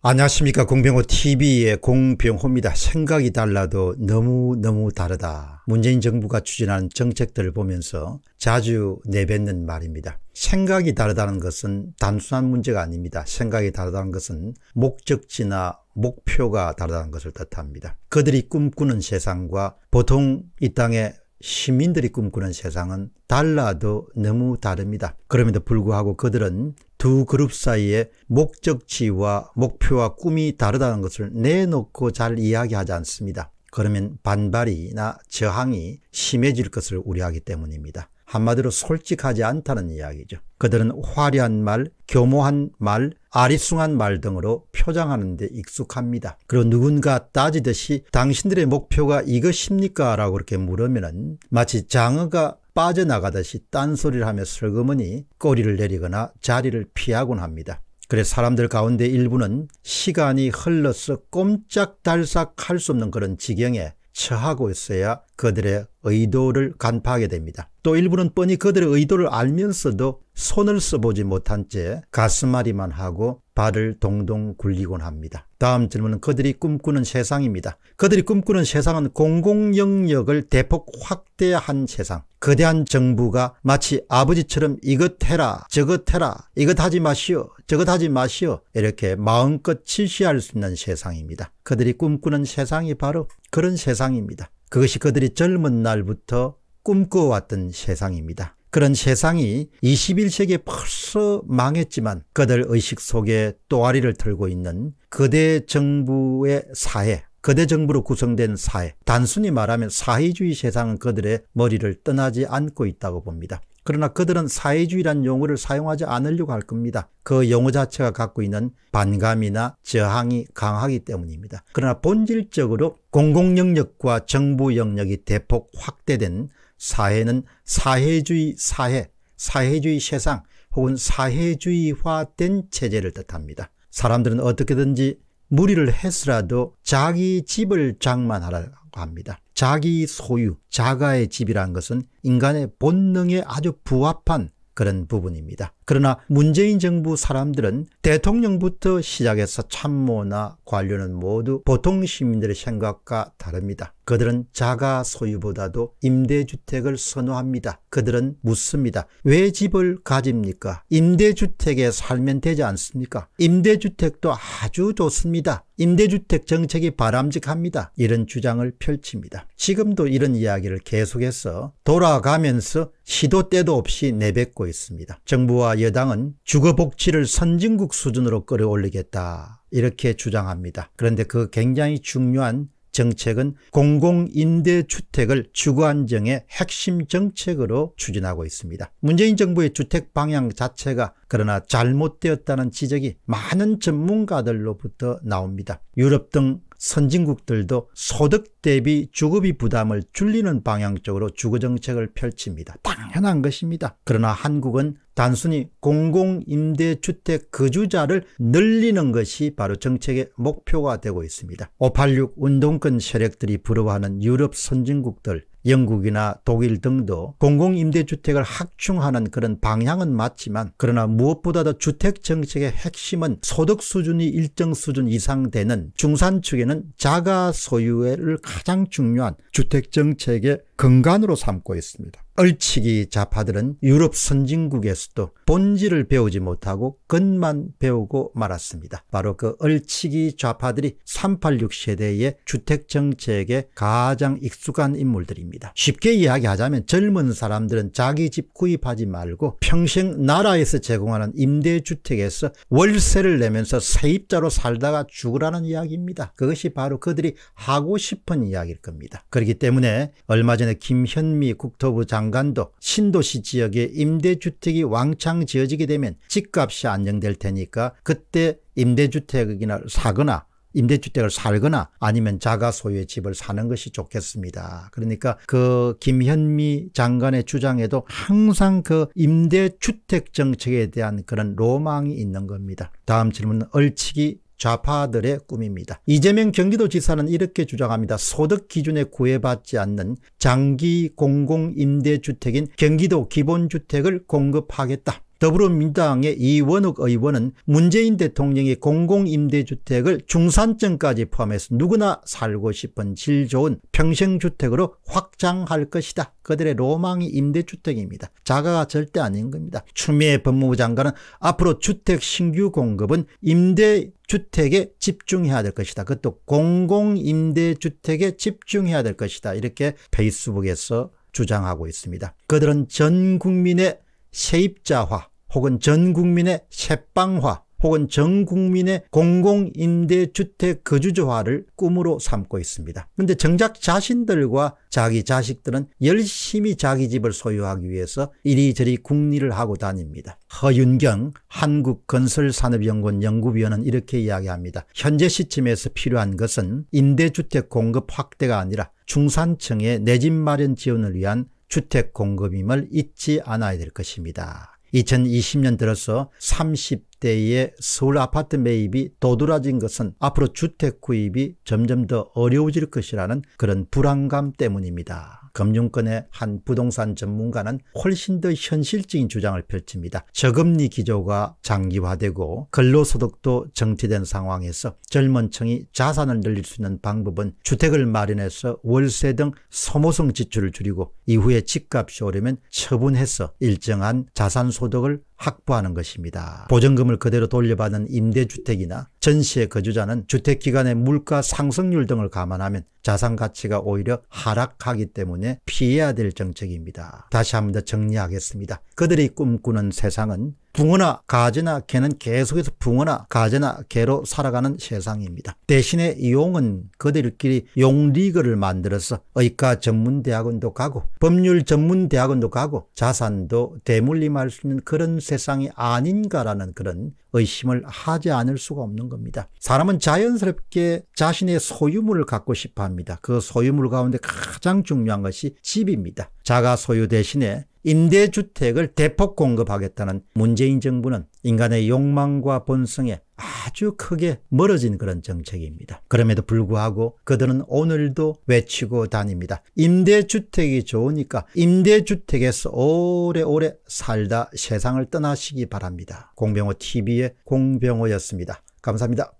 안녕하십니까 공병호TV의 공병호입니다. 생각이 달라도 너무너무 다르다. 문재인 정부가 추진하는 정책들을 보면서 자주 내뱉는 말입니다. 생각이 다르다는 것은 단순한 문제가 아닙니다. 생각이 다르다는 것은 목적지나 목표가 다르다는 것을 뜻합니다. 그들이 꿈꾸는 세상과 보통 이 땅에 시민들이 꿈꾸는 세상은 달라도 너무 다릅니다. 그럼에도 불구하고 그들은 두 그룹 사이에 목적지와 목표와 꿈이 다르다는 것을 내놓고 잘 이야기하지 않습니다. 그러면 반발이나 저항이 심해질 것을 우려하기 때문입니다. 한마디로 솔직하지 않다는 이야기죠. 그들은 화려한 말, 교모한 말, 아리숭한 말 등으로 표장하는 데 익숙합니다. 그리고 누군가 따지듯이 당신들의 목표가 이것입니까? 라고 이렇게 물으면 마치 장어가 빠져나가듯이 딴소리를 하며 슬그머니 꼬리를 내리거나 자리를 피하곤 합니다. 그래 사람들 가운데 일부는 시간이 흘러서 꼼짝달싹 할 수 없는 그런 지경에 처하고 있어야 그들의 의도를 간파하게 됩니다. 또 일부는 뻔히 그들의 의도를 알면서도 손을 써보지 못한 채 가슴앓이만 하고 발을 동동 굴리곤 합니다. 다음 질문은 그들이 꿈꾸는 세상입니다. 그들이 꿈꾸는 세상은 공공 영역을 대폭 확대한 세상. 거대한 정부가 마치 아버지처럼 이것 해라 저것 해라 이것 하지 마시오 저것 하지 마시오 이렇게 마음껏 지시할 수 있는 세상입니다. 그들이 꿈꾸는 세상이 바로 그런 세상입니다. 그것이 그들이 젊은 날부터 꿈꿔왔던 세상입니다. 그런 세상이 21세기에 벌써 망했지만 그들 의식 속에 또아리를 틀고 있는 거대 정부의 사회, 거대 정부로 구성된 사회, 단순히 말하면 사회주의 세상은 그들의 머리를 떠나지 않고 있다고 봅니다. 그러나 그들은 사회주의란 용어를 사용하지 않으려고 할 겁니다. 그 용어 자체가 갖고 있는 반감이나 저항이 강하기 때문입니다. 그러나 본질적으로 공공영역과 정부 영역이 대폭 확대된 사회는 사회주의 사회, 사회주의 세상 혹은 사회주의화된 체제를 뜻합니다. 사람들은 어떻게든지 무리를 했서라도 자기 집을 장만하라고 합니다. 자기 소유, 자가의 집이란 것은 인간의 본능에 아주 부합한 그런 부분입니다. 그러나 문재인 정부 사람들은 대통령부터 시작해서 참모나 관료는 모두 보통 시민들의 생각과 다릅니다. 그들은 자가 소유보다도 임대주택을 선호합니다. 그들은 묻습니다. 왜 집을 가집니까? 임대주택에 살면 되지 않습니까? 임대주택도 아주 좋습니다. 임대주택 정책이 바람직합니다. 이런 주장을 펼칩니다. 지금도 이런 이야기를 계속해서 돌아가면서 시도 때도 없이 내뱉고 있습니다. 정부와 여당은 주거복지를 선진국 수준으로 끌어올리겠다 이렇게 주장합니다. 그런데 그 굉장히 중요한 정책은 공공임대주택을 주거안정의 핵심 정책으로 추진하고 있습니다. 문재인 정부의 주택 방향 자체가 그러나 잘못되었다는 지적이 많은 전문가들로부터 나옵니다. 유럽 등 선진국들도 소득 대비 주거비 부담을 줄이는 방향 적으로 주거정책을 펼칩니다. 당연한 것입니다. 그러나 한국은 단순히 공공임대주택 거주자를 늘리는 것이 바로 정책의 목표가 되고 있습니다. 586 운동권 세력들이 부러워하는 유럽 선진국들 영국이나 독일 등도 공공임대주택을 확충하는 그런 방향은 맞지만 그러나 무엇보다도 주택정책의 핵심은 소득 수준이 일정 수준 이상 되는 중산층에는 자가 소유를 가장 중요한 주택 정책의 근간으로 삼고 있습니다. 얼치기 좌파들은 유럽 선진국에서도 본질을 배우지 못하고 겉만 배우고 말았습니다. 바로 그 얼치기 좌파들이 386 세대의 주택정책에 가장 익숙한 인물들입니다. 쉽게 이야기하자면 젊은 사람들은 자기 집 구입하지 말고 평생 나라에서 제공하는 임대주택에서 월세를 내면서 세입자로 살다가 죽으라는 이야기입니다. 그것이 바로 그들이 하고 싶은 이야기일 겁니다. 그렇기 때문에 얼마 전에 전에 김현미 국토부 장관도 신도시 지역에 임대주택이 왕창 지어지게 되면 집값이 안정될 테니까 그때 임대주택이나 사거나 임대주택을 살거나 아니면 자가 소유의 집을 사는 것이 좋겠습니다. 그러니까 그 김현미 장관의 주장에도 항상 그 임대주택 정책에 대한 그런 로망이 있는 겁니다. 다음 질문은 얼치기 좌파들의 꿈입니다. 이재명 경기도지사는 이렇게 주장합니다. 소득 기준에 구애받지 않는 장기 공공임대주택인 경기도 기본주택을 공급하겠다. 더불어민주당의 이원욱 의원은 문재인 대통령이 공공임대주택을 중산층까지 포함해서 누구나 살고 싶은 질 좋은 평생주택으로 확장할 것이다. 그들의 로망이 임대주택입니다. 자가가 절대 아닌 겁니다. 추미애 법무부 장관은 앞으로 주택 신규 공급은 임대 주택에 집중해야 될 것이다. 그것도 공공임대주택에 집중해야 될 것이다. 이렇게 페이스북에서 주장하고 있습니다. 그들은 전 국민의 세입자화 혹은 전 국민의 셋방화 혹은 전 국민의 공공임대주택 거주조화를 꿈으로 삼고 있습니다. 그런데 정작 자신들과 자기 자식들은 열심히 자기 집을 소유하기 위해서 이리저리 궁리를 하고 다닙니다. 허윤경 한국건설산업연구원 연구위원은 이렇게 이야기합니다. 현재 시점에서 필요한 것은 임대주택 공급 확대가 아니라 중산층의 내 집 마련 지원을 위한 주택 공급임을 잊지 않아야 될 것입니다. 2020년 들어서 30대의 서울 아파트 매입이 도드라진 것은 앞으로 주택 구입이 점점 더 어려워질 것이라는 그런 불안감 때문입니다. 금융권의 한 부동산 전문가는 훨씬 더 현실적인 주장을 펼칩니다. 저금리 기조가 장기화되고 근로소득도 정체된 상황에서 젊은 층이 자산을 늘릴 수 있는 방법은 주택을 마련해서 월세 등 소모성 지출을 줄이고 이후에 집값이 오르면 처분해서 일정한 자산소득을 확보하는 것입니다. 보증금을 그대로 돌려받는 임대주택이나 전시의 거주자는 주택기간의 물가 상승률 등을 감안하면 자산가치가 오히려 하락하기 때문에 피해야 될 정책입니다. 다시 한번 더 정리하겠습니다. 그들이 꿈꾸는 세상은 붕어나 가재나 개는 계속해서 붕어나 가재나 개로 살아가는 세상입니다. 대신에 이용은 그들끼리 용리그를 만들어서 의과 전문대학원도 가고 법률 전문대학원도 가고 자산도 대물림할 수 있는 그런 세상이 아닌가라는 그런 의심을 하지 않을 수가 없는 겁니다. 사람은 자연스럽게 자신의 소유물을 갖고 싶어 합니다. 그 소유물 가운데 가장 중요한 것이 집입니다. 자가 소유 대신에 임대주택을 대폭 공급하겠다는 문재인 정부는 인간의 욕망과 본성에 아주 크게 멀어진 그런 정책입니다. 그럼에도 불구하고 그들은 오늘도 외치고 다닙니다. 임대주택이 좋으니까 임대주택에서 오래오래 살다 세상을 떠나시기 바랍니다. 공병호 TV의 공병호였습니다. 감사합니다.